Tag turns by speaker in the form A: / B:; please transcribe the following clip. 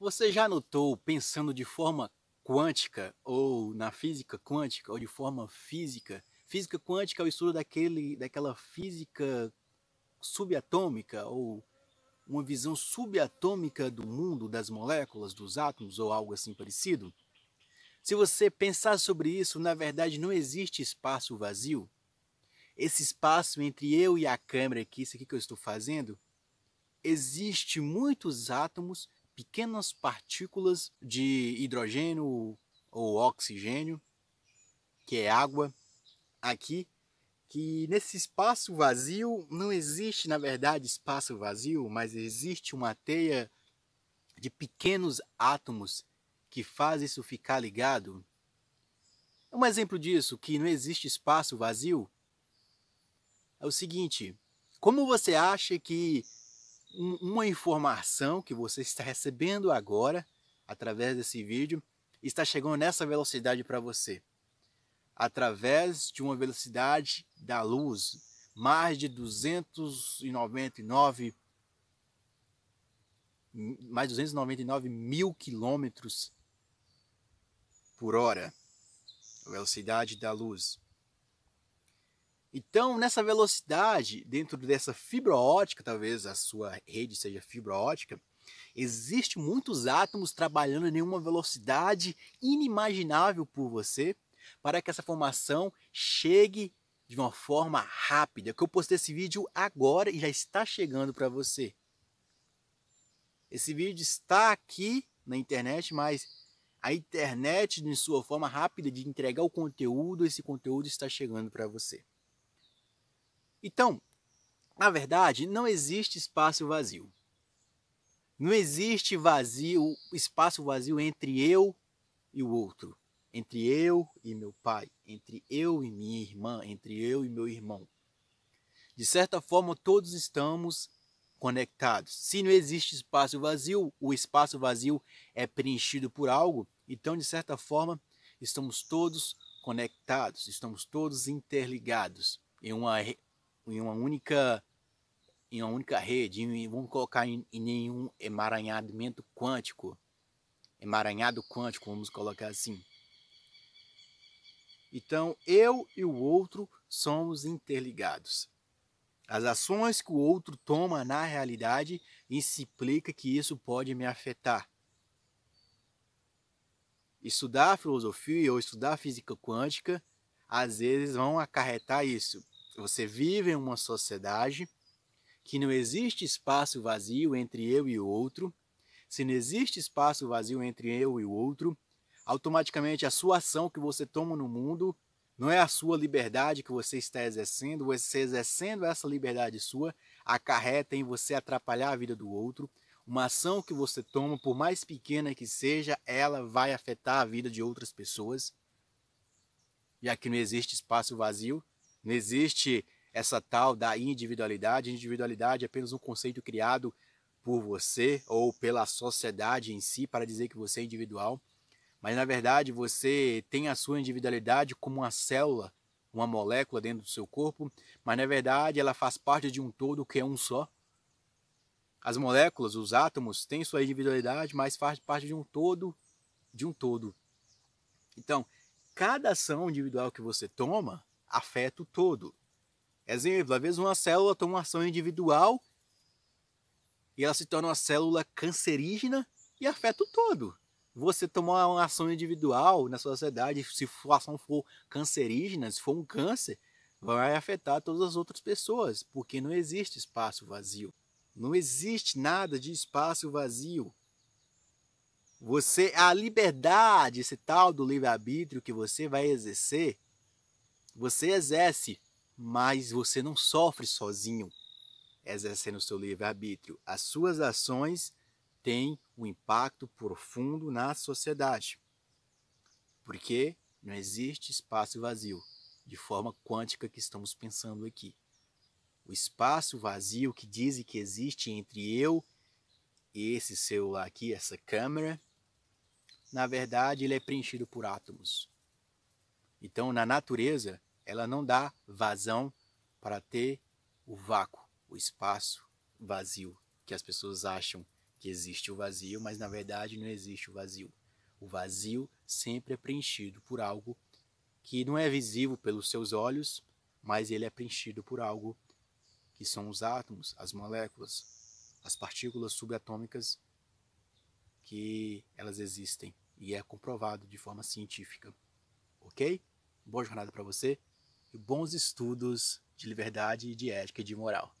A: Você já notou, pensando de forma quântica, ou na física quântica, ou de forma física, física quântica é o estudo daquele, daquela física subatômica, ou uma visão subatômica do mundo, das moléculas, dos átomos, ou algo assim parecido? Se você pensar sobre isso, na verdade não existe espaço vazio. Esse espaço entre eu e a câmera aqui, isso aqui que eu estou fazendo, existe muitos átomos pequenas partículas de hidrogênio ou oxigênio, que é água, aqui, que nesse espaço vazio não existe, na verdade, espaço vazio, mas existe uma teia de pequenos átomos que faz isso ficar ligado. É um exemplo disso, que não existe espaço vazio, é o seguinte: como você acha que um, uma informação que você está recebendo agora, através desse vídeo, está chegando nessa velocidade para você. Através de uma velocidade da luz, mais de 299 mais 299 mil quilômetros por hora, velocidade da luz. Então, nessa velocidade, dentro dessa fibra ótica, talvez a sua rede seja fibra ótica, existe muitos átomos trabalhando em uma velocidade inimaginável por você para que essa formação chegue de uma forma rápida. Que eu postei esse vídeo agora e já está chegando para você. Esse vídeo está aqui na internet, mas a internet, em sua forma rápida de entregar o conteúdo, esse conteúdo está chegando para você. Então, na verdade, não existe espaço vazio. Não existe vazio, espaço vazio entre eu e o outro, entre eu e meu pai, entre eu e minha irmã, entre eu e meu irmão. De certa forma, todos estamos conectados. Se não existe espaço vazio, o espaço vazio é preenchido por algo, então, de certa forma, estamos todos conectados, estamos todos interligados em uma em uma única em uma única rede, em, vamos colocar em, em nenhum emaranhamento quântico, emaranhado quântico, vamos colocar assim. Então, eu e o outro somos interligados. As ações que o outro toma na realidade implica que isso pode me afetar. Estudar filosofia ou estudar física quântica às vezes vão acarretar isso. Você vive em uma sociedade que não existe espaço vazio entre eu e o outro. Se não existe espaço vazio entre eu e o outro, automaticamente a sua ação que você toma no mundo não é a sua liberdade que você está exercendo, você exercendo essa liberdade sua acarreta em você atrapalhar a vida do outro. Uma ação que você toma, por mais pequena que seja, ela vai afetar a vida de outras pessoas. E aqui não existe espaço vazio não existe essa tal da individualidade. Individualidade é apenas um conceito criado por você ou pela sociedade em si para dizer que você é individual. Mas na verdade você tem a sua individualidade como uma célula, uma molécula dentro do seu corpo, mas na verdade ela faz parte de um todo que é um só. As moléculas, os átomos têm sua individualidade, mas faz parte de um todo, de um todo. Então, cada ação individual que você toma afeta o todo. Exemplo, às vezes uma célula toma uma ação individual e ela se torna uma célula cancerígena e afeta o todo. Você tomar uma ação individual na sociedade, se a ação for cancerígena, se for um câncer, vai afetar todas as outras pessoas, porque não existe espaço vazio. Não existe nada de espaço vazio. Você a liberdade, esse tal do livre-arbítrio que você vai exercer, você exerce, mas você não sofre sozinho. Exercendo o seu livre-arbítrio, as suas ações têm um impacto profundo na sociedade. Porque não existe espaço vazio, de forma quântica que estamos pensando aqui. O espaço vazio que dizem que existe entre eu e esse celular aqui, essa câmera, na verdade, ele é preenchido por átomos. Então, na natureza, ela não dá vazão para ter o vácuo, o espaço vazio, que as pessoas acham que existe o vazio, mas na verdade não existe o vazio. O vazio sempre é preenchido por algo que não é visível pelos seus olhos, mas ele é preenchido por algo que são os átomos, as moléculas, as partículas subatômicas que elas existem e é comprovado de forma científica. OK? boa jornada para você e bons estudos de liberdade, de ética e de moral.